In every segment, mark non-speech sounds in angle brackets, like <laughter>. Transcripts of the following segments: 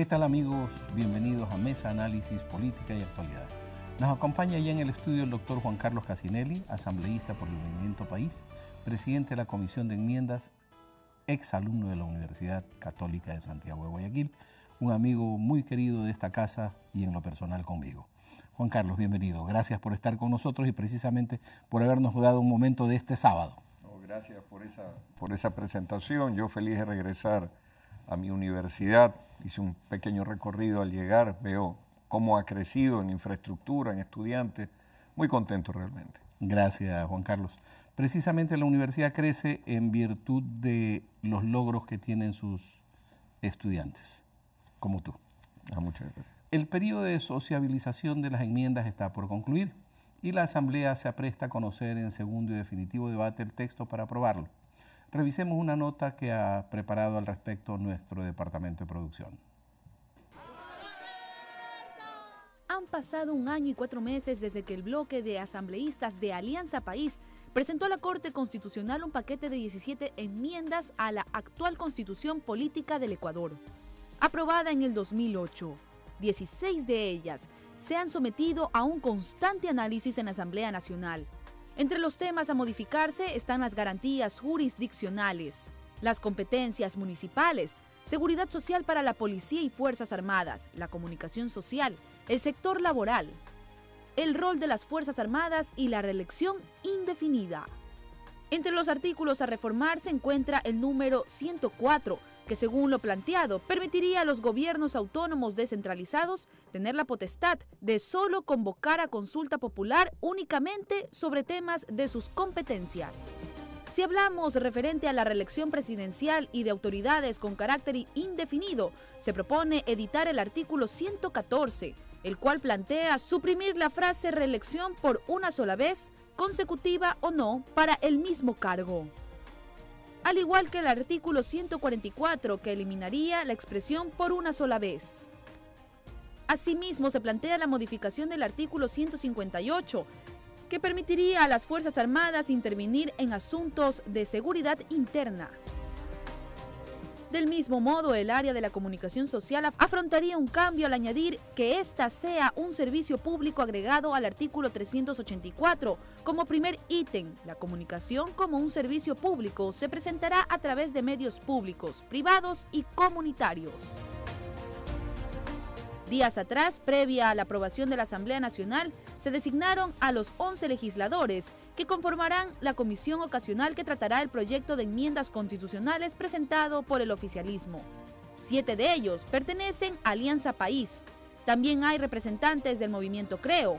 ¿Qué tal amigos? Bienvenidos a Mesa Análisis Política y Actualidad. Nos acompaña ya en el estudio el doctor Juan Carlos Casinelli, asambleísta por el Movimiento País, presidente de la Comisión de Enmiendas, ex alumno de la Universidad Católica de Santiago de Guayaquil, un amigo muy querido de esta casa y en lo personal conmigo. Juan Carlos, bienvenido. Gracias por estar con nosotros y precisamente por habernos dado un momento de este sábado. gracias por esa, por esa presentación. Yo feliz de regresar a mi universidad hice un pequeño recorrido al llegar, veo cómo ha crecido en infraestructura, en estudiantes. Muy contento realmente. Gracias, Juan Carlos. Precisamente la universidad crece en virtud de los logros que tienen sus estudiantes, como tú. Ah, muchas gracias. El periodo de sociabilización de las enmiendas está por concluir y la Asamblea se apresta a conocer en segundo y definitivo debate el texto para aprobarlo. Revisemos una nota que ha preparado al respecto nuestro departamento de producción. Han pasado un año y cuatro meses desde que el bloque de asambleístas de Alianza País presentó a la Corte Constitucional un paquete de 17 enmiendas a la actual Constitución Política del Ecuador, aprobada en el 2008. 16 de ellas se han sometido a un constante análisis en la Asamblea Nacional entre los temas a modificarse están las garantías jurisdiccionales, las competencias municipales, seguridad social para la policía y fuerzas armadas, la comunicación social, el sector laboral, el rol de las fuerzas armadas y la reelección indefinida. Entre los artículos a reformar se encuentra el número 104, que según lo planteado permitiría a los gobiernos autónomos descentralizados tener la potestad de solo convocar a consulta popular únicamente sobre temas de sus competencias. Si hablamos referente a la reelección presidencial y de autoridades con carácter indefinido, se propone editar el artículo 114, el cual plantea suprimir la frase reelección por una sola vez, consecutiva o no, para el mismo cargo al igual que el artículo 144 que eliminaría la expresión por una sola vez. Asimismo, se plantea la modificación del artículo 158 que permitiría a las Fuerzas Armadas intervenir en asuntos de seguridad interna. Del mismo modo, el área de la comunicación social afrontaría un cambio al añadir que ésta sea un servicio público agregado al artículo 384. Como primer ítem, la comunicación como un servicio público se presentará a través de medios públicos, privados y comunitarios. Días atrás, previa a la aprobación de la Asamblea Nacional, se designaron a los 11 legisladores que conformarán la comisión ocasional que tratará el proyecto de enmiendas constitucionales presentado por el oficialismo. Siete de ellos pertenecen a Alianza País. También hay representantes del movimiento Creo,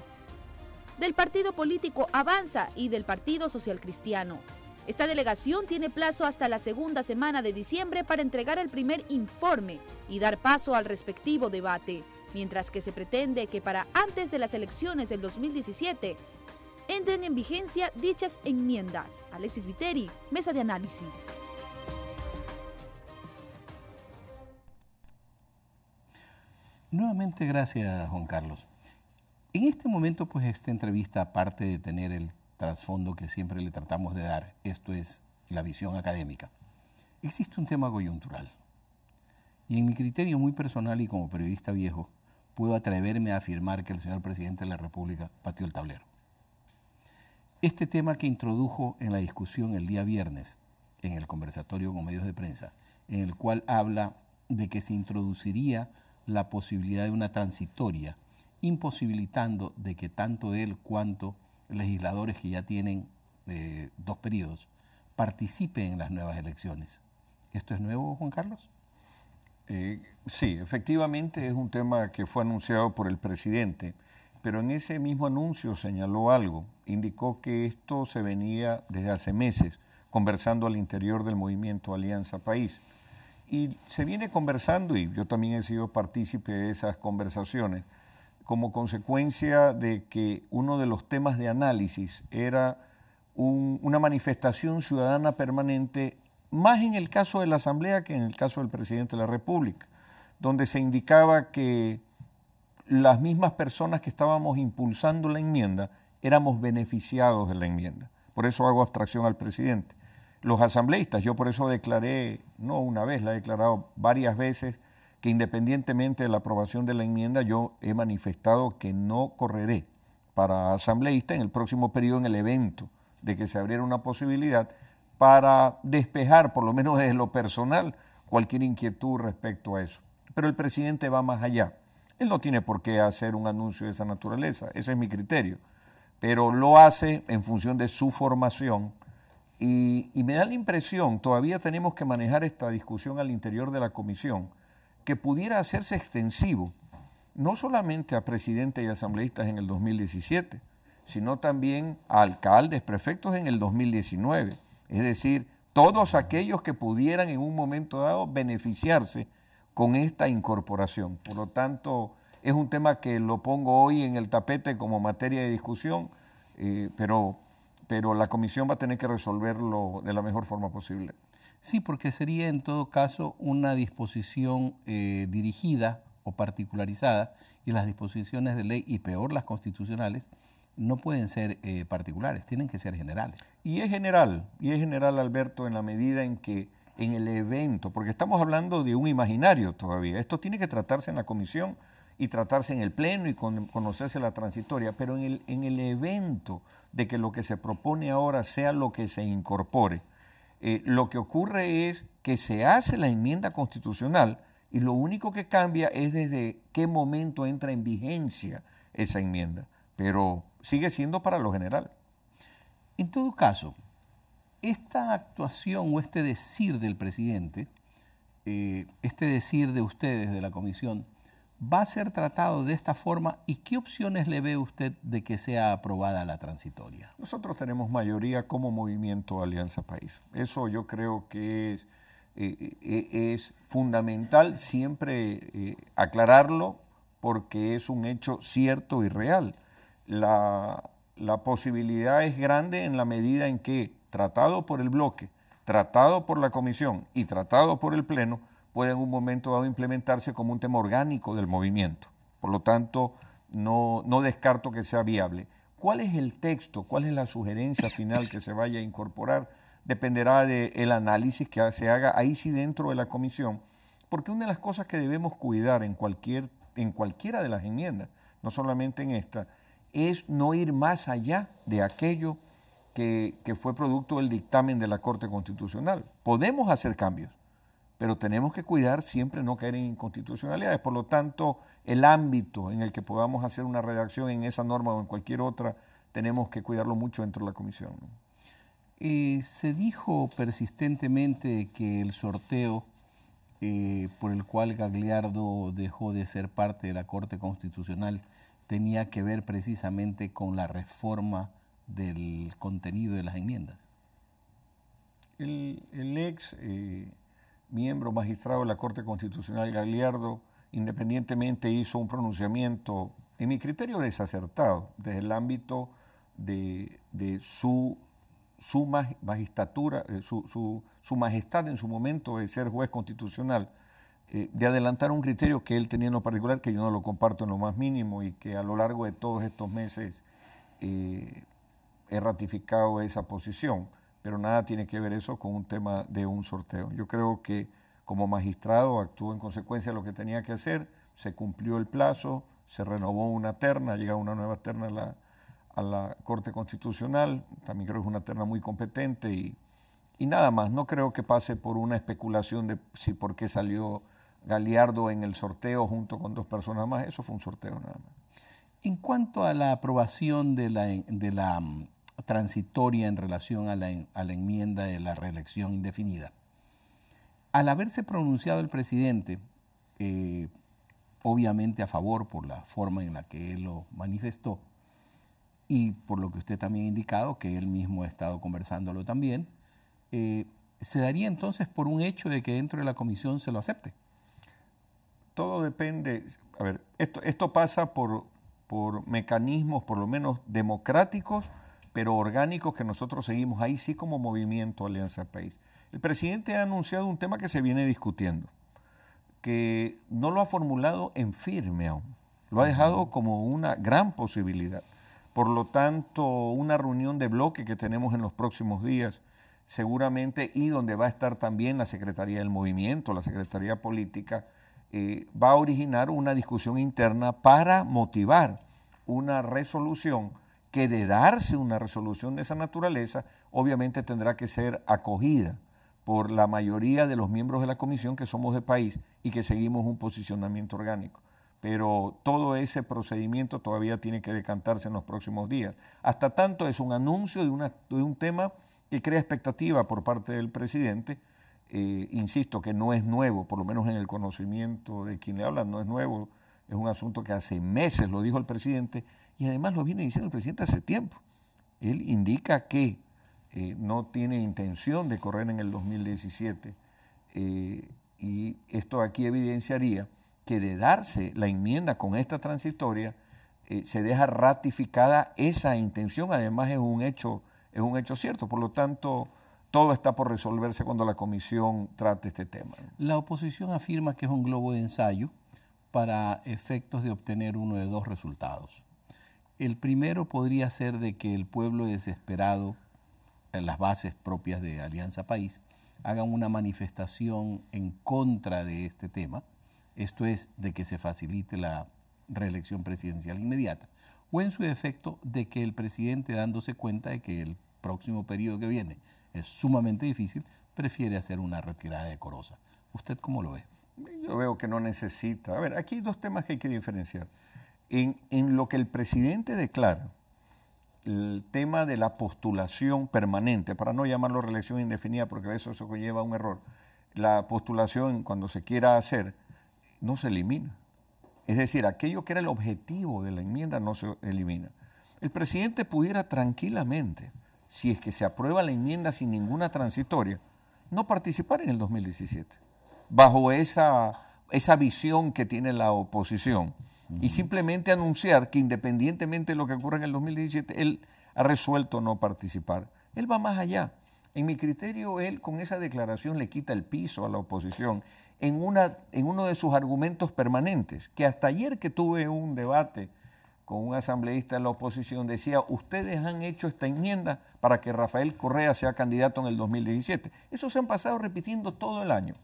del partido político Avanza y del Partido Social Cristiano. Esta delegación tiene plazo hasta la segunda semana de diciembre para entregar el primer informe y dar paso al respectivo debate, mientras que se pretende que para antes de las elecciones del 2017 entren en vigencia dichas enmiendas. Alexis Viteri, Mesa de Análisis. Nuevamente gracias, Juan Carlos. En este momento, pues esta entrevista, aparte de tener el trasfondo que siempre le tratamos de dar, esto es la visión académica, existe un tema coyuntural. Y en mi criterio muy personal y como periodista viejo, puedo atreverme a afirmar que el señor presidente de la República pateó el tablero. Este tema que introdujo en la discusión el día viernes, en el conversatorio con medios de prensa, en el cual habla de que se introduciría la posibilidad de una transitoria, imposibilitando de que tanto él cuanto legisladores que ya tienen eh, dos periodos participen en las nuevas elecciones. ¿Esto es nuevo, Juan Carlos? Eh, sí, efectivamente es un tema que fue anunciado por el presidente pero en ese mismo anuncio señaló algo, indicó que esto se venía desde hace meses conversando al interior del movimiento Alianza País. Y se viene conversando, y yo también he sido partícipe de esas conversaciones, como consecuencia de que uno de los temas de análisis era una manifestación ciudadana permanente, más en el caso de la Asamblea que en el caso del presidente de la República, donde se indicaba que las mismas personas que estábamos impulsando la enmienda éramos beneficiados de la enmienda. Por eso hago abstracción al presidente. Los asambleístas, yo por eso declaré, no una vez, la he declarado varias veces, que independientemente de la aprobación de la enmienda, yo he manifestado que no correré para asambleísta en el próximo periodo en el evento de que se abriera una posibilidad para despejar, por lo menos desde lo personal, cualquier inquietud respecto a eso. Pero el presidente va más allá. Él no tiene por qué hacer un anuncio de esa naturaleza, ese es mi criterio, pero lo hace en función de su formación y, me da la impresión, todavía tenemos que manejar esta discusión al interior de la comisión, que pudiera hacerse extensivo no solamente a presidentes y asambleístas en el 2017, sino también a alcaldes, prefectos en el 2019. Es decir, todos aquellos que pudieran en un momento dado beneficiarse con esta incorporación. Por lo tanto, es un tema que lo pongo hoy en el tapete como materia de discusión, eh, pero, pero la comisión va a tener que resolverlo de la mejor forma posible. Sí, porque sería en todo caso una disposición eh, dirigida o particularizada y las disposiciones de ley y peor las constitucionales no pueden ser eh, particulares, tienen que ser generales. Y es general, y es general Alberto en la medida en que en el evento, porque estamos hablando de un imaginario todavía. Esto tiene que tratarse en la comisión y tratarse en el pleno y conocerse la transitoria, pero en el, en el evento de que lo que se propone ahora sea lo que se incorpore, eh, lo que ocurre es que se hace la enmienda constitucional y lo único que cambia es desde qué momento entra en vigencia esa enmienda, pero sigue siendo para lo general. En todo caso, esta actuación o este decir del presidente, eh, este decir de ustedes, de la comisión, va a ser tratado de esta forma y qué opciones le ve usted de que sea aprobada la transitoria? Nosotros tenemos mayoría como movimiento Alianza País. Eso yo creo que es, eh, eh, fundamental siempre aclararlo porque es un hecho cierto y real. la posibilidad es grande en la medida en que tratado por el bloque, tratado por la comisión y tratado por el Pleno, puede en un momento dado implementarse como un tema orgánico del movimiento. Por lo tanto, no, descarto que sea viable. ¿Cuál es el texto? ¿Cuál es la sugerencia final que se vaya a incorporar? Dependerá del análisis que se haga ahí sí dentro de la comisión, porque una de las cosas que debemos cuidar en, en cualquiera de las enmiendas, no solamente en esta, es no ir más allá de aquello que, fue producto del dictamen de la Corte Constitucional. Podemos hacer cambios, pero tenemos que cuidar siempre no caer en inconstitucionalidades. Por lo tanto, el ámbito en el que podamos hacer una redacción en esa norma o en cualquier otra, tenemos que cuidarlo mucho dentro de la comisión. se dijo persistentemente que el sorteo eh, por el cual Gagliardo dejó de ser parte de la Corte Constitucional tenía que ver precisamente con la reforma del contenido de las enmiendas. El, ex eh, miembro magistrado de la Corte Constitucional Gagliardo independientemente hizo un pronunciamiento, en mi criterio, desacertado desde el ámbito de, su, magistratura, eh, su, majestad en su momento de ser juez constitucional, eh, de adelantar un criterio que él tenía en lo particular, que yo no lo comparto en lo más mínimo y que a lo largo de todos estos meses he ratificado esa posición, pero nada tiene que ver eso con un tema de un sorteo. Yo creo que como magistrado actuó en consecuencia de lo que tenía que hacer, se cumplió el plazo, se renovó una terna, llega una nueva terna a la, a la Corte Constitucional, también creo que es una terna muy competente y, nada más, no creo que pase por una especulación de si por qué salió Galiardo en el sorteo junto con dos personas más, eso fue un sorteo nada más. En cuanto a la aprobación de la, de la transitoria en relación a la, enmienda de la reelección indefinida. Al haberse pronunciado el presidente, eh, obviamente a favor por la forma en la que él lo manifestó y por lo que usted también ha indicado, que él mismo ha estado conversándolo también, eh, ¿se daría entonces por un hecho de que dentro de la comisión se lo acepte? Todo depende, a ver, esto, esto pasa por, por mecanismos por lo menos democráticos pero orgánicos que nosotros seguimos ahí sí como movimiento Alianza País. El presidente ha anunciado un tema que se viene discutiendo, que no lo ha formulado en firme aún, lo ha dejado como una gran posibilidad. Por lo tanto, una reunión de bloque que tenemos en los próximos días, seguramente, y donde va a estar también la Secretaría del Movimiento, la Secretaría Política, eh, va a originar una discusión interna para motivar una resolución que de darse una resolución de esa naturaleza, obviamente tendrá que ser acogida por la mayoría de los miembros de la comisión que somos de país y que seguimos un posicionamiento orgánico. Pero todo ese procedimiento todavía tiene que decantarse en los próximos días. Hasta tanto es un anuncio de, un tema que crea expectativa por parte del presidente. Eh, insisto que no es nuevo, por lo menos en el conocimiento de quien le habla, no es nuevo. Es un asunto que hace meses lo dijo el presidente y además lo viene diciendo el presidente hace tiempo. Él indica que eh, no tiene intención de correr en el 2017 eh, y esto aquí evidenciaría que de darse la enmienda con esta transitoria, eh, se deja ratificada esa intención, además es un hecho, es un hecho cierto, por lo tanto todo está por resolverse cuando la comisión trate este tema. La oposición afirma que es un globo de ensayo para efectos de obtener uno de dos resultados. El primero podría ser de que el pueblo desesperado, en las bases propias de Alianza País, hagan una manifestación en contra de este tema, esto es, de que se facilite la reelección presidencial inmediata, o en su efecto de que el presidente, dándose cuenta de que el próximo periodo que viene es sumamente difícil, prefiere hacer una retirada decorosa. ¿Usted cómo lo ve? Yo veo que no necesita. A ver, aquí hay dos temas que hay que diferenciar. En, lo que el presidente declara, el tema de la postulación permanente, para no llamarlo reelección indefinida, porque eso lleva conlleva un error, la postulación cuando se quiera hacer no se elimina. Es decir, aquello que era el objetivo de la enmienda no se elimina. El presidente pudiera tranquilamente, si es que se aprueba la enmienda sin ninguna transitoria, no participar en el 2017, bajo esa visión que tiene la oposición y simplemente anunciar que independientemente de lo que ocurra en el 2017, él ha resuelto no participar. Él va más allá. En mi criterio, él con esa declaración le quita el piso a la oposición en, uno de sus argumentos permanentes, que hasta ayer que tuve un debate con un asambleísta de la oposición, decía, ustedes han hecho esta enmienda para que Rafael Correa sea candidato en el 2017. Eso se han pasado repitiendo todo el año.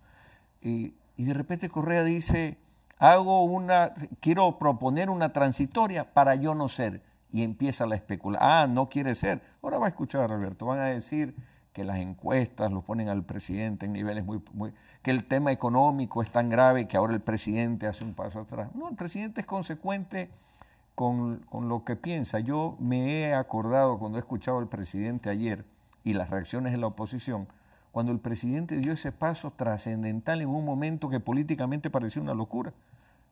Eh, y de repente Correa dice, hago una, quiero proponer una transitoria para yo no ser. Y empieza la especulación. Ah, no quiere ser. Ahora va a escuchar a Roberto. Van a decir que las encuestas lo ponen al presidente en niveles muy, que el tema económico es tan grave que ahora el presidente hace un paso atrás. No, el presidente es consecuente con, con lo que piensa. Yo me he acordado cuando he escuchado al presidente ayer y las reacciones de la oposición, cuando el presidente dio ese paso trascendental en un momento que políticamente parecía una locura,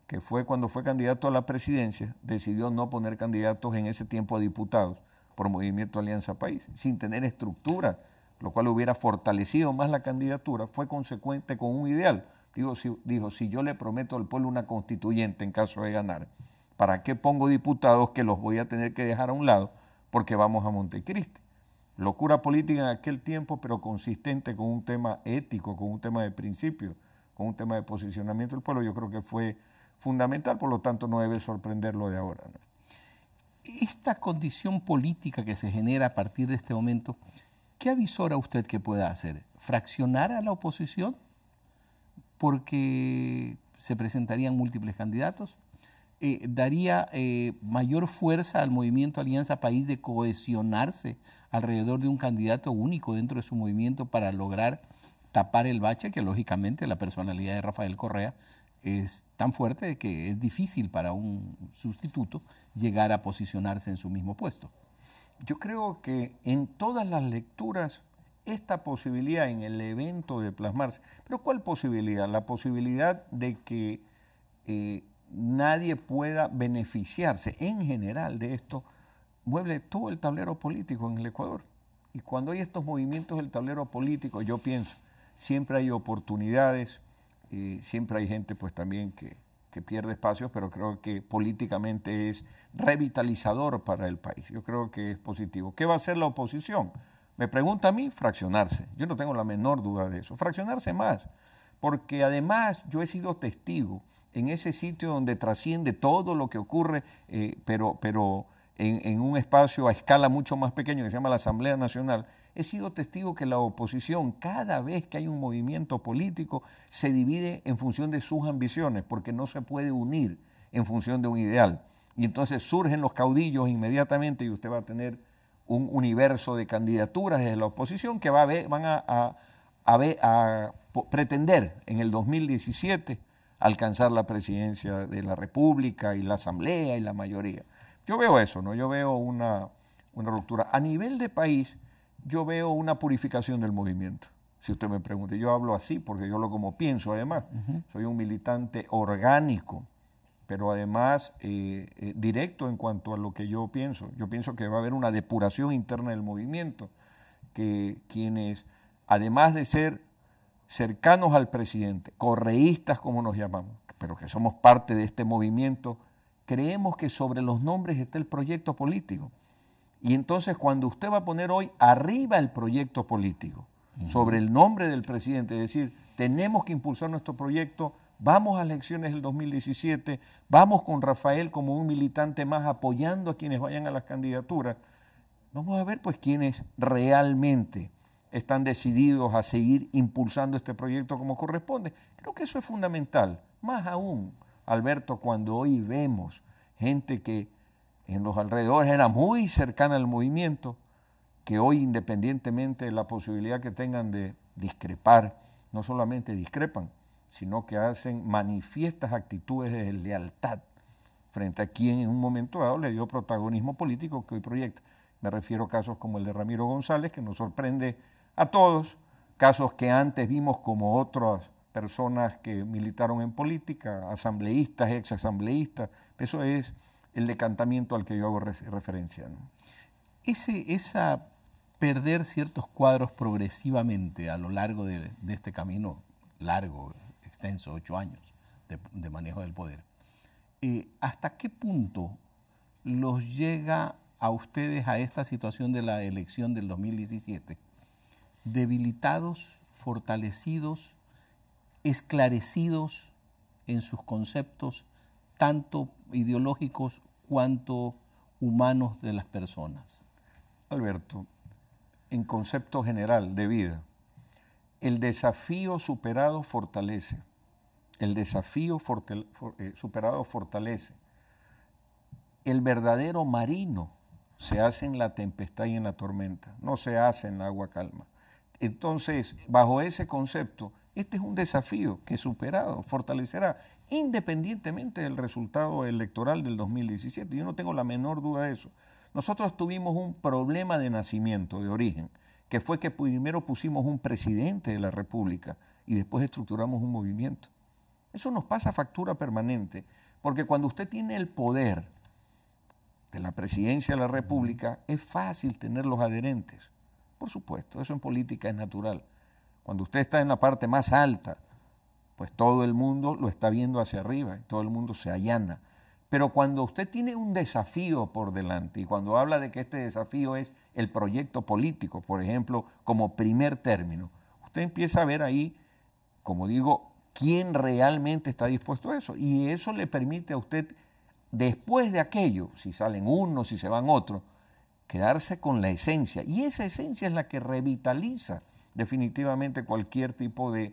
que fue cuando fue candidato a la presidencia, decidió no poner candidatos en ese tiempo a diputados por Movimiento Alianza País, sin tener estructura, lo cual hubiera fortalecido más la candidatura, fue consecuente con un ideal. Dijo si, yo le prometo al pueblo una constituyente en caso de ganar, ¿para qué pongo diputados que los voy a tener que dejar a un lado porque vamos a Montecristi? Locura política en aquel tiempo, pero consistente con un tema ético, con un tema de principio, con un tema de posicionamiento del pueblo, yo creo que fue fundamental, por lo tanto no debe sorprenderlo de ahora. Esta condición política que se genera a partir de este momento, ¿qué avisora usted que pueda hacer? ¿Fraccionar a la oposición? Porque se presentarían múltiples candidatos. Eh, daría eh, mayor fuerza al movimiento Alianza País de cohesionarse alrededor de un candidato único dentro de su movimiento para lograr tapar el bache que lógicamente la personalidad de Rafael Correa es tan fuerte que es difícil para un sustituto llegar a posicionarse en su mismo puesto. Yo creo que en todas las lecturas esta posibilidad en el evento de plasmarse, pero ¿cuál posibilidad? La posibilidad de que eh, nadie pueda beneficiarse en general de esto, mueve todo el tablero político en el Ecuador. Y cuando hay estos movimientos del tablero político, yo pienso, siempre hay oportunidades, eh, siempre hay gente pues también que, que pierde espacios, pero creo que políticamente es revitalizador para el país. Yo creo que es positivo. ¿Qué va a hacer la oposición? Me pregunta a mí, fraccionarse. Yo no tengo la menor duda de eso. Fraccionarse más, porque además yo he sido testigo en ese sitio donde trasciende todo lo que ocurre, eh, pero, pero en, un espacio a escala mucho más pequeño que se llama la Asamblea Nacional, he sido testigo que la oposición, cada vez que hay un movimiento político, se divide en función de sus ambiciones, porque no se puede unir en función de un ideal. Y entonces surgen los caudillos inmediatamente y usted va a tener un universo de candidaturas desde la oposición que va a ver, van a, a pretender en el 2017 alcanzar la presidencia de la República y la Asamblea y la mayoría. Yo veo eso, ¿no? Yo veo una, ruptura. A nivel de país, yo veo una purificación del movimiento. Si usted me pregunta, yo hablo así porque yo lo como pienso además. Soy un militante orgánico, pero además eh, eh, directo en cuanto a lo que yo pienso. Yo pienso que va a haber una depuración interna del movimiento, que quienes, además de ser cercanos al presidente, correístas como nos llamamos, pero que somos parte de este movimiento, creemos que sobre los nombres está el proyecto político. Y entonces cuando usted va a poner hoy arriba el proyecto político, sobre el nombre del presidente, es decir, tenemos que impulsar nuestro proyecto, vamos a elecciones del 2017, vamos con Rafael como un militante más apoyando a quienes vayan a las candidaturas, vamos a ver pues quiénes realmente están decididos a seguir impulsando este proyecto como corresponde. Creo que eso es fundamental. Más aún, Alberto, cuando hoy vemos gente que en los alrededores era muy cercana al movimiento, que hoy independientemente de la posibilidad que tengan de discrepar, no solamente discrepan, sino que hacen manifiestas actitudes de lealtad frente a quien en un momento dado le dio protagonismo político que hoy proyecta. Me refiero a casos como el de Ramiro González, que nos sorprende a todos, casos que antes vimos como otras personas que militaron en política, asambleístas, exasambleístas, eso es el decantamiento al que yo hago referencia. Ese, esa perder ciertos cuadros progresivamente a lo largo de, este camino largo, extenso, ocho años de, manejo del poder, eh, ¿hasta qué punto los llega a ustedes a esta situación de la elección del 2017? debilitados, fortalecidos, esclarecidos en sus conceptos, tanto ideológicos cuanto humanos de las personas. Alberto, en concepto general de vida, el desafío superado fortalece. El desafío eh, superado fortalece. El verdadero marino se hace en la tempestad y en la tormenta, no se hace en agua calma. Entonces, bajo ese concepto, este es un desafío que superado fortalecerá independientemente del resultado electoral del 2017. Yo no tengo la menor duda de eso. Nosotros tuvimos un problema de nacimiento, de origen, que fue que primero pusimos un presidente de la República y después estructuramos un movimiento. Eso nos pasa factura permanente, porque cuando usted tiene el poder de la presidencia de la República, es fácil tener los adherentes por supuesto, eso en política es natural. Cuando usted está en la parte más alta, pues todo el mundo lo está viendo hacia arriba, todo el mundo se allana. Pero cuando usted tiene un desafío por delante y cuando habla de que este desafío es el proyecto político, por ejemplo, como primer término, usted empieza a ver ahí, como digo, quién realmente está dispuesto a eso. Y eso le permite a usted, después de aquello, si salen unos, si se van otros, quedarse con la esencia. Y esa esencia es la que revitaliza definitivamente cualquier tipo de,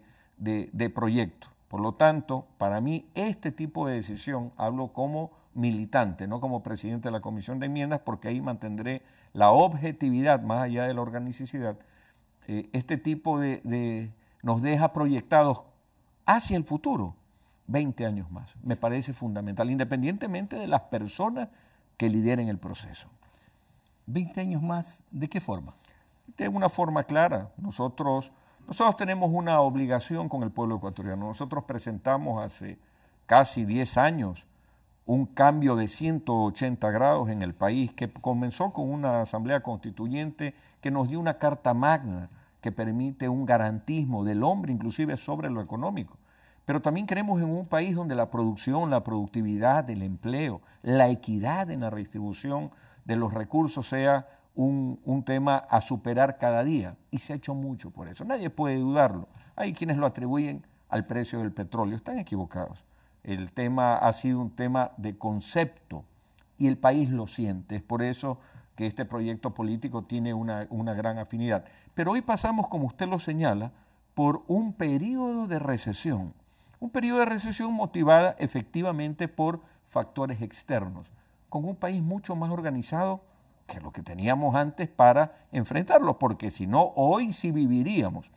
proyecto. Por lo tanto, para mí este tipo de decisión, hablo como militante, no como presidente de la Comisión de Enmiendas, porque ahí mantendré la objetividad más allá de la organicidad. Eh, este tipo de, de, nos deja proyectados hacia el futuro, 20 años más. Me parece fundamental, independientemente de las personas que lideren el proceso. 20 años más, ¿de qué forma? De una forma clara. Nosotros, nosotros tenemos una obligación con el pueblo ecuatoriano. Nosotros presentamos hace casi 10 años un cambio de 180 grados en el país que comenzó con una asamblea constituyente que nos dio una carta magna que permite un garantismo del hombre inclusive sobre lo económico. Pero también creemos en un país donde la producción, la productividad, el empleo, la equidad en la redistribución de los recursos sea un, tema a superar cada día. Y se ha hecho mucho por eso. Nadie puede dudarlo. Hay quienes lo atribuyen al precio del petróleo. Están equivocados. El tema ha sido un tema de concepto y el país lo siente. Es por eso que este proyecto político tiene una, una gran afinidad. Pero hoy pasamos, como usted lo señala, por un periodo de recesión. Un periodo de recesión motivada efectivamente por factores externos con un país mucho más organizado que lo que teníamos antes para enfrentarlos, porque si no, hoy sí viviríamos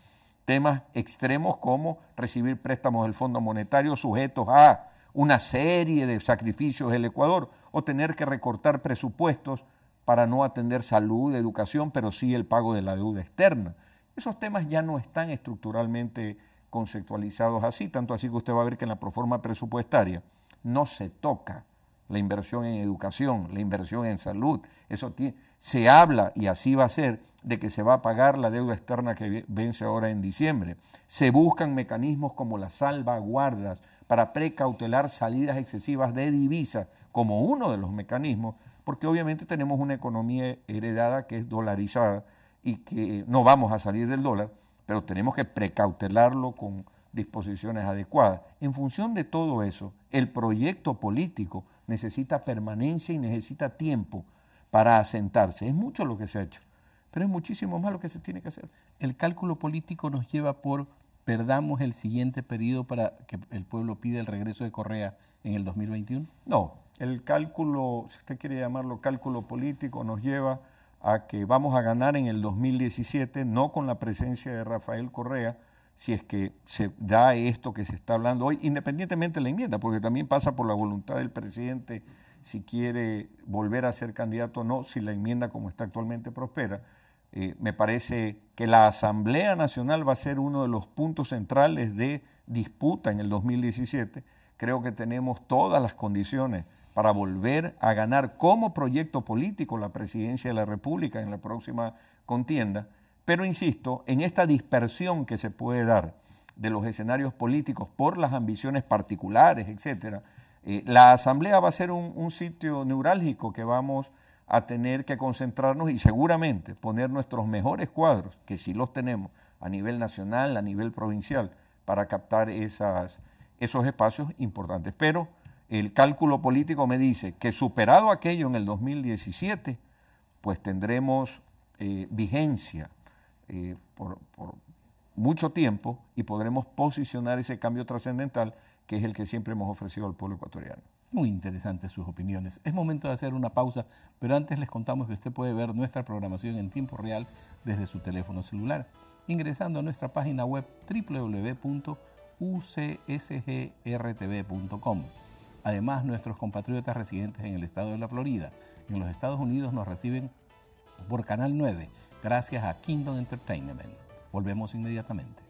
temas extremos como recibir préstamos del Fondo Monetario sujetos a una serie de sacrificios del Ecuador o tener que recortar presupuestos para no atender salud, educación, pero sí el pago de la deuda externa. Esos temas ya no están estructuralmente conceptualizados así, tanto así que usted va a ver que en la proforma presupuestaria no se toca la inversión en educación, la inversión en salud. Eso se habla, y así va a ser, de que se va a pagar la deuda externa que vence ahora en diciembre. Se buscan mecanismos como las salvaguardas para precautelar salidas excesivas de divisas como uno de los mecanismos, porque obviamente tenemos una economía heredada que es dolarizada y que no vamos a salir del dólar, pero tenemos que precautelarlo con disposiciones adecuadas. En función de todo eso, el proyecto político necesita permanencia y necesita tiempo para asentarse. Es mucho lo que se ha hecho, pero es muchísimo más lo que se tiene que hacer. El cálculo político nos lleva por perdamos el siguiente periodo para que el pueblo pida el regreso de Correa en el 2021? No, el cálculo, si usted quiere llamarlo cálculo político, nos lleva a que vamos a ganar en el 2017, no con la presencia de Rafael Correa, si es que se da esto que se está hablando hoy, independientemente de la enmienda, porque también pasa por la voluntad del presidente si quiere volver a ser candidato o no, si la enmienda como está actualmente prospera. Eh, me parece que la Asamblea Nacional va a ser uno de los puntos centrales de disputa en el 2017. Creo que tenemos todas las condiciones para volver a ganar como proyecto político la presidencia de la República en la próxima contienda. Pero insisto, en esta dispersión que se puede dar de los escenarios políticos por las ambiciones particulares, etc., eh, la asamblea va a ser un, sitio neurálgico que vamos a tener que concentrarnos y seguramente poner nuestros mejores cuadros, que sí los tenemos, a nivel nacional, a nivel provincial, para captar esos espacios importantes. Pero el cálculo político me dice que superado aquello en el 2017, pues tendremos eh, vigencia eh, por, por mucho tiempo y podremos posicionar ese cambio trascendental que es el que siempre hemos ofrecido al pueblo ecuatoriano. Muy interesantes sus opiniones. Es momento de hacer una pausa, pero antes les contamos que usted puede ver nuestra programación en tiempo real desde su teléfono celular, ingresando a nuestra página web www.ucsgrtv.com. Además, nuestros compatriotas residentes en el estado de la Florida, en los Estados Unidos, nos reciben por Canal 9 gracias a Kingdom Entertainment. Volvemos inmediatamente.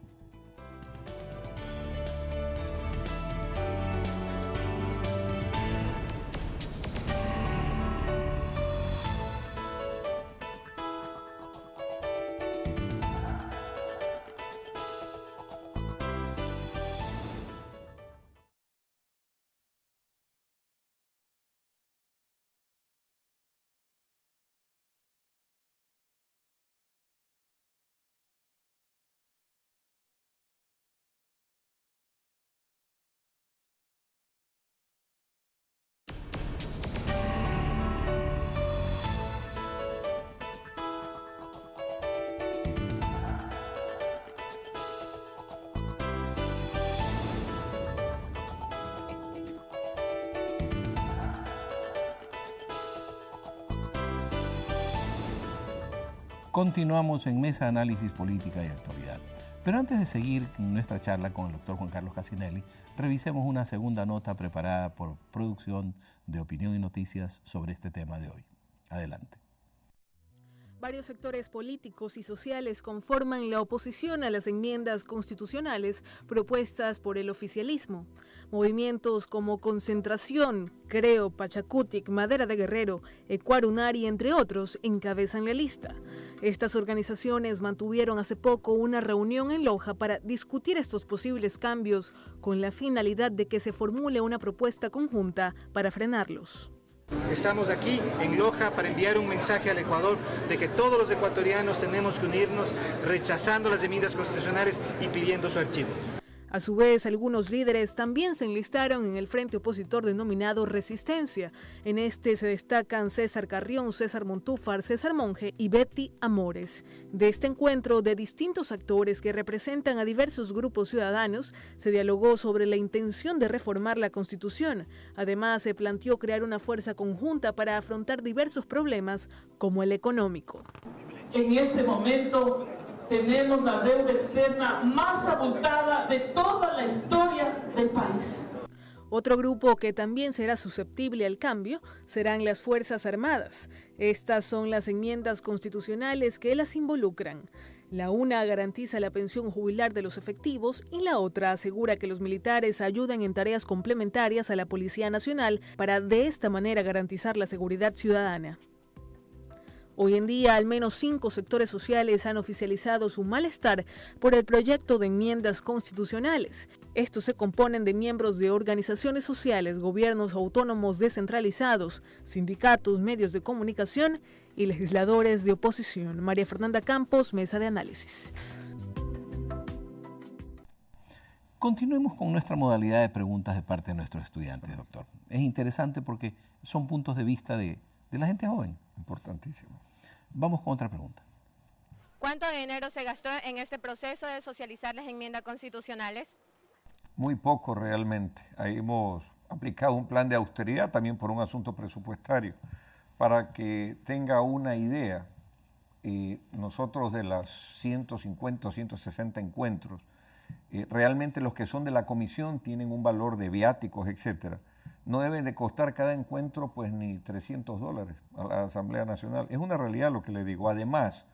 Continuamos en Mesa Análisis Política y Actualidad. Pero antes de seguir nuestra charla con el doctor Juan Carlos Casinelli, revisemos una segunda nota preparada por Producción de Opinión y Noticias sobre este tema de hoy. Adelante. Varios sectores políticos y sociales conforman la oposición a las enmiendas constitucionales propuestas por el oficialismo. Movimientos como Concentración, Creo, Pachacutic, Madera de Guerrero, Unari, entre otros, encabezan la lista. Estas organizaciones mantuvieron hace poco una reunión en Loja para discutir estos posibles cambios con la finalidad de que se formule una propuesta conjunta para frenarlos. Estamos aquí en Loja para enviar un mensaje al Ecuador de que todos los ecuatorianos tenemos que unirnos rechazando las enmiendas constitucionales y pidiendo su archivo. A su vez, algunos líderes también se enlistaron en el frente opositor denominado Resistencia. En este se destacan César Carrión, César Montúfar, César Monge y Betty Amores. De este encuentro de distintos actores que representan a diversos grupos ciudadanos, se dialogó sobre la intención de reformar la Constitución. Además, se planteó crear una fuerza conjunta para afrontar diversos problemas como el económico. En este momento tenemos la deuda externa más abultada de toda la historia del país. Otro grupo que también será susceptible al cambio serán las Fuerzas Armadas. Estas son las enmiendas constitucionales que las involucran. La una garantiza la pensión jubilar de los efectivos y la otra asegura que los militares ayuden en tareas complementarias a la Policía Nacional para de esta manera garantizar la seguridad ciudadana. Hoy en día, al menos cinco sectores sociales han oficializado su malestar por el proyecto de enmiendas constitucionales. Estos se componen de miembros de organizaciones sociales, gobiernos autónomos descentralizados, sindicatos, medios de comunicación y legisladores de oposición. María Fernanda Campos, Mesa de Análisis. Continuemos con nuestra modalidad de preguntas de parte de nuestros estudiantes, doctor. Es interesante porque son puntos de vista de, de la gente joven. Importantísimo. Vamos con otra pregunta. ¿Cuánto dinero se gastó en este proceso de socializar las enmiendas constitucionales? Muy poco realmente. hemos aplicado un plan de austeridad también por un asunto presupuestario. Para que tenga una idea, eh, nosotros de las 150 o 160 encuentros, eh, realmente los que son de la comisión tienen un valor de viáticos, etcétera, no debe de costar cada encuentro pues ni 300 dólares a la Asamblea Nacional. Es una realidad lo que le digo. Además,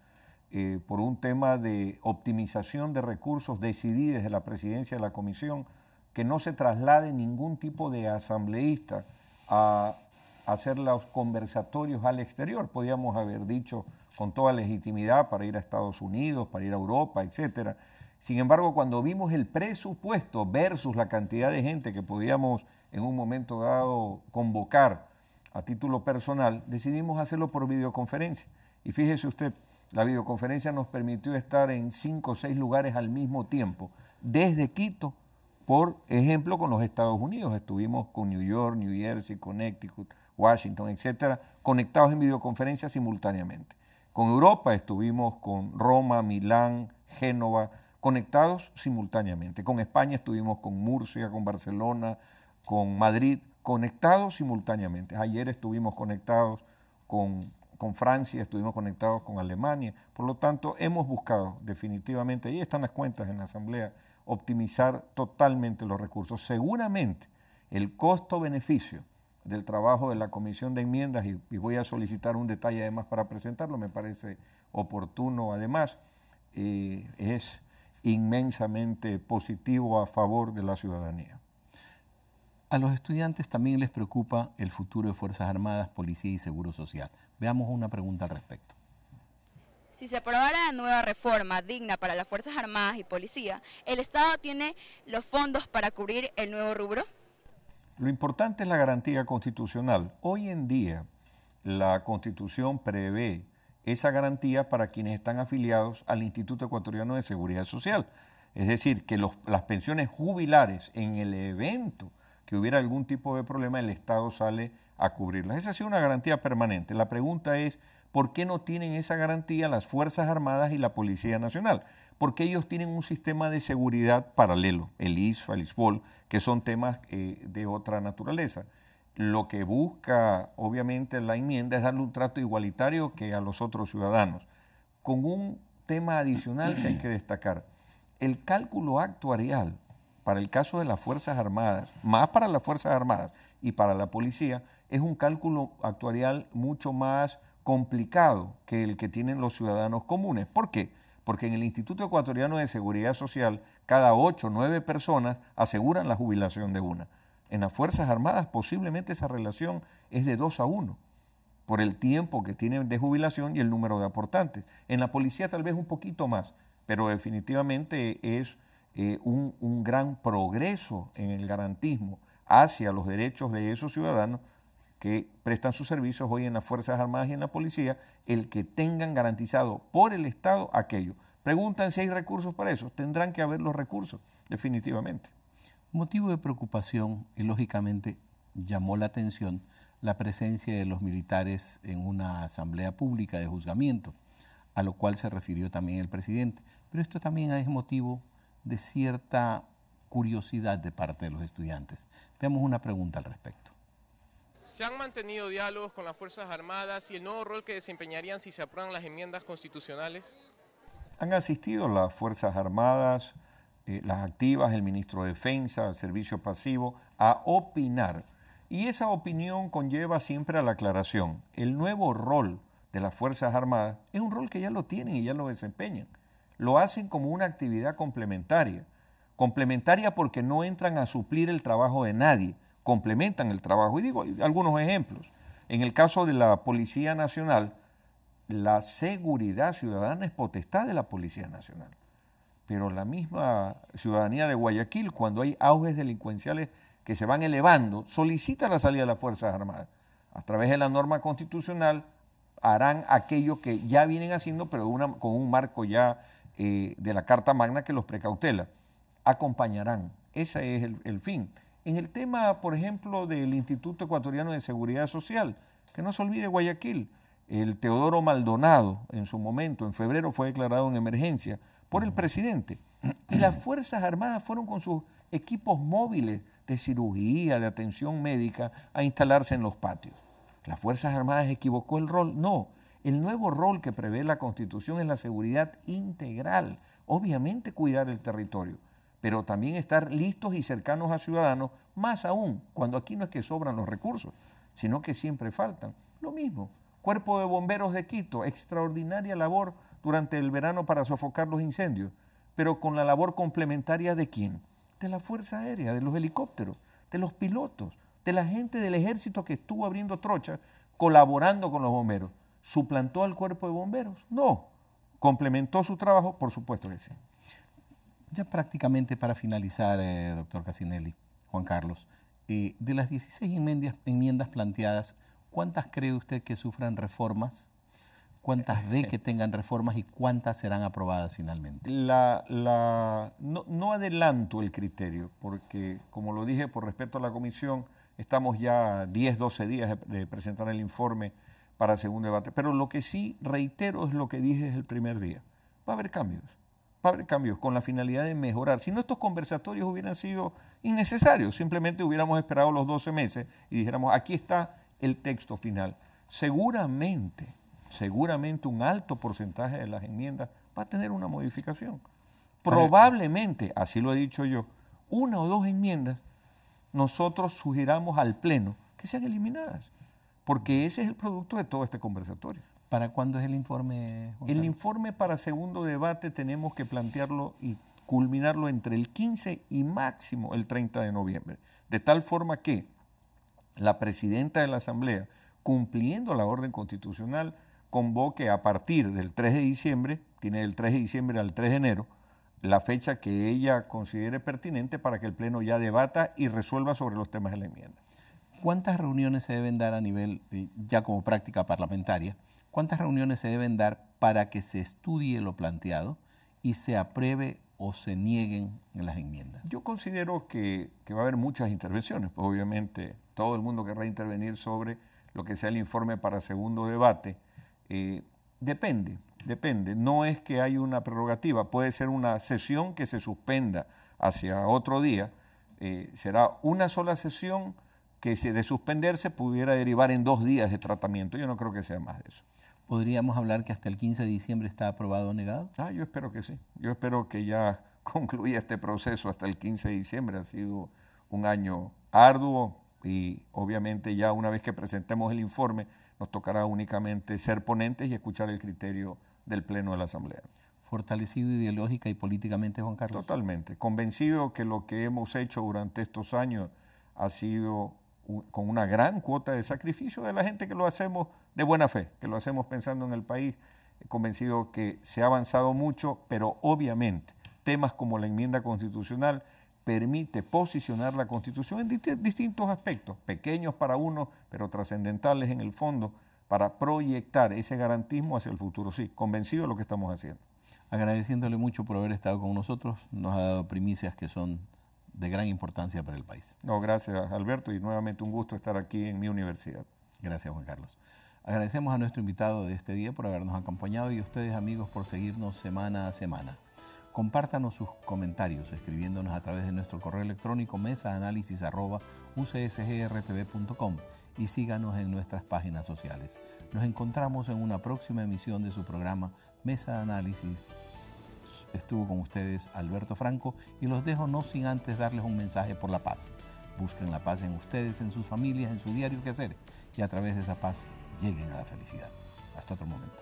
eh, por un tema de optimización de recursos, decidí desde la presidencia de la comisión que no se traslade ningún tipo de asambleísta a hacer los conversatorios al exterior. Podíamos haber dicho con toda legitimidad para ir a Estados Unidos, para ir a Europa, etcétera. Sin embargo, cuando vimos el presupuesto versus la cantidad de gente que podíamos en un momento dado convocar a título personal, decidimos hacerlo por videoconferencia. Y fíjese usted, la videoconferencia nos permitió estar en cinco o seis lugares al mismo tiempo, desde Quito, por ejemplo, con los Estados Unidos. Estuvimos con New York, New Jersey, Connecticut, Washington, etcétera, conectados en videoconferencia simultáneamente. Con Europa estuvimos con Roma, Milán, Génova, conectados simultáneamente. Con España estuvimos con Murcia, con Barcelona, con Madrid conectados simultáneamente. Ayer estuvimos conectados con, Francia, estuvimos conectados con Alemania. Por lo tanto, hemos buscado definitivamente, ahí están las cuentas en la Asamblea, optimizar totalmente los recursos. Seguramente el costo-beneficio del trabajo de la Comisión de Enmiendas, y, voy a solicitar un detalle además para presentarlo, me parece oportuno además, eh, es inmensamente positivo a favor de la ciudadanía. A los estudiantes también les preocupa el futuro de Fuerzas Armadas, Policía y Seguro Social. Veamos una pregunta al respecto. Si se aprobara la nueva reforma digna para las Fuerzas Armadas y Policía, ¿el Estado tiene los fondos para cubrir el nuevo rubro? Lo importante es la garantía constitucional. Hoy en día la Constitución prevé esa garantía para quienes están afiliados al Instituto Ecuatoriano de Seguridad Social. Es decir, que las pensiones jubilares en el evento si hubiera algún tipo de problema, el Estado sale a cubrirlas. Esa ha sido una garantía permanente. La pregunta es, ¿por qué no tienen esa garantía las Fuerzas Armadas y la Policía Nacional? Porque ellos tienen un sistema de seguridad paralelo, el ISF, el ISFOL, que son temas eh, de otra naturaleza. Lo que busca, obviamente, la enmienda es darle un trato igualitario que a los otros ciudadanos, con un tema adicional que hay que destacar. El cálculo actuarial para el caso de las Fuerzas Armadas, más para las Fuerzas Armadas y para la policía, es un cálculo actuarial mucho más complicado que el que tienen los ciudadanos comunes. ¿Por qué? Porque en el Instituto Ecuatoriano de Seguridad Social, cada ocho o nueve personas aseguran la jubilación de una. En las Fuerzas Armadas posiblemente esa relación es de dos a uno por el tiempo que tienen de jubilación y el número de aportantes. En la policía tal vez un poquito más, pero definitivamente es eh, un, un, gran progreso en el garantismo hacia los derechos de esos ciudadanos que prestan sus servicios hoy en las Fuerzas Armadas y en la Policía, el que tengan garantizado por el Estado aquello. Preguntan si hay recursos para eso. Tendrán que haber los recursos, definitivamente. Motivo de preocupación y lógicamente llamó la atención la presencia de los militares en una asamblea pública de juzgamiento, a lo cual se refirió también el presidente. Pero esto también es motivo de cierta curiosidad de parte de los estudiantes. Tenemos una pregunta al respecto. ¿Se han mantenido diálogos con las Fuerzas Armadas y el nuevo rol que desempeñarían si se aprueban las enmiendas constitucionales? Han asistido las Fuerzas Armadas, eh, las activas, el ministro de Defensa, el servicio pasivo, a opinar. Y esa opinión conlleva siempre a la aclaración. El nuevo rol de las Fuerzas Armadas es un rol que ya lo tienen y ya lo desempeñan lo hacen como una actividad complementaria. Complementaria porque no entran a suplir el trabajo de nadie, complementan el trabajo. Y digo algunos ejemplos. En el caso de la Policía Nacional, la seguridad ciudadana es potestad de la Policía Nacional. Pero la misma ciudadanía de Guayaquil, cuando hay auges delincuenciales que se van elevando, solicita la salida de las Fuerzas Armadas. A través de la norma constitucional harán aquello que ya vienen haciendo, pero con un marco ya eh, de la Carta Magna que los precautela. Acompañarán. Ese es el, fin. En el tema, por ejemplo, del Instituto Ecuatoriano de Seguridad Social, que no se olvide Guayaquil, el Teodoro Maldonado, en su momento, en febrero, fue declarado en emergencia por el presidente. Y las Fuerzas Armadas fueron con sus equipos móviles de cirugía, de atención médica, a instalarse en los patios. ¿Las Fuerzas Armadas equivocó el rol? No, el nuevo rol que prevé la Constitución es la seguridad integral, obviamente cuidar el territorio, pero también estar listos y cercanos a ciudadanos, más aún cuando aquí no es que sobran los recursos, sino que siempre faltan. Lo mismo, Cuerpo de Bomberos de Quito, extraordinaria labor durante el verano para sofocar los incendios, pero con la labor complementaria de quién? De la Fuerza Aérea, de los helicópteros, de los pilotos, de la gente del ejército que estuvo abriendo trochas colaborando con los bomberos. ¿Suplantó al cuerpo de bomberos? No. ¿Complementó su trabajo? Por supuesto que sí. Ya prácticamente para finalizar, eh, doctor Casinelli, Juan Carlos, eh, de las 16 enmiendas, enmiendas planteadas, ¿cuántas cree usted que sufran reformas? ¿Cuántas ve que <laughs> tengan reformas y cuántas serán aprobadas finalmente? La, la, no, no, adelanto el criterio, porque como lo dije por respeto a la comisión, estamos ya 10, 12 días de presentar el informe para segundo debate. Pero lo que sí reitero es lo que dije desde el primer día. Va a haber cambios, va a haber cambios con la finalidad de mejorar. Si no, estos conversatorios hubieran sido innecesarios, simplemente hubiéramos esperado los 12 meses y dijéramos, aquí está el texto final. Seguramente, seguramente un alto porcentaje de las enmiendas va a tener una modificación. Probablemente, así lo he dicho yo, una o dos enmiendas nosotros sugiramos al Pleno que sean eliminadas porque ese es el producto de todo este conversatorio. ¿Para cuándo es el informe? el informe para segundo debate tenemos que plantearlo y culminarlo entre el 15 y máximo el 30 de noviembre, de tal forma que la presidenta de la Asamblea, cumpliendo la orden constitucional, convoque a partir del 3 de diciembre, tiene del 3 de diciembre al 3 de enero, la fecha que ella considere pertinente para que el Pleno ya debata y resuelva sobre los temas de la enmienda. ¿cuántas reuniones se deben dar a nivel, eh, ya como práctica parlamentaria, cuántas reuniones se deben dar para que se estudie lo planteado y se apruebe o se nieguen las enmiendas? Yo considero que, va a haber muchas intervenciones, pues obviamente todo el mundo querrá intervenir sobre lo que sea el informe para segundo debate. Eh, depende, depende. No es que haya una prerrogativa, puede ser una sesión que se suspenda hacia otro día. Eh, será una sola sesión que si de suspenderse pudiera derivar en dos días de tratamiento. Yo no creo que sea más de eso. ¿Podríamos hablar que hasta el 15 de diciembre está aprobado o negado? Ah, yo espero que sí. Yo espero que ya <laughs> concluya este proceso hasta el 15 de diciembre. Ha sido un año arduo y obviamente ya una vez que presentemos el informe nos tocará únicamente ser ponentes y escuchar el criterio del Pleno de la Asamblea. Fortalecido ideológica y políticamente, Juan Carlos. Totalmente. Convencido que lo que hemos hecho durante estos años ha sido con una gran cuota de sacrificio de la gente que lo hacemos de buena fe, que lo hacemos pensando en el país, eh, convencido que se ha avanzado mucho, pero obviamente temas como la enmienda constitucional permite posicionar la Constitución en distintos aspectos, pequeños para uno, pero trascendentales en el fondo, para proyectar ese garantismo hacia el futuro. Sí, convencido de lo que estamos haciendo. Agradeciéndole mucho por haber estado con nosotros, nos ha dado primicias que son de gran importancia para el país. No, gracias Alberto y nuevamente un gusto estar aquí en mi universidad. Gracias Juan Carlos. Agradecemos a nuestro invitado de este día por habernos acompañado y a ustedes amigos por seguirnos semana a semana. Compártanos sus comentarios escribiéndonos a través de nuestro correo electrónico mesaanálisis.ucsgrtv.com y síganos en nuestras páginas sociales. Nos encontramos en una próxima emisión de su programa Mesa Análisis Estuvo con ustedes Alberto Franco y los dejo no sin antes darles un mensaje por la paz. Busquen la paz en ustedes, en sus familias, en su diario hacer y a través de esa paz lleguen a la felicidad. Hasta otro momento.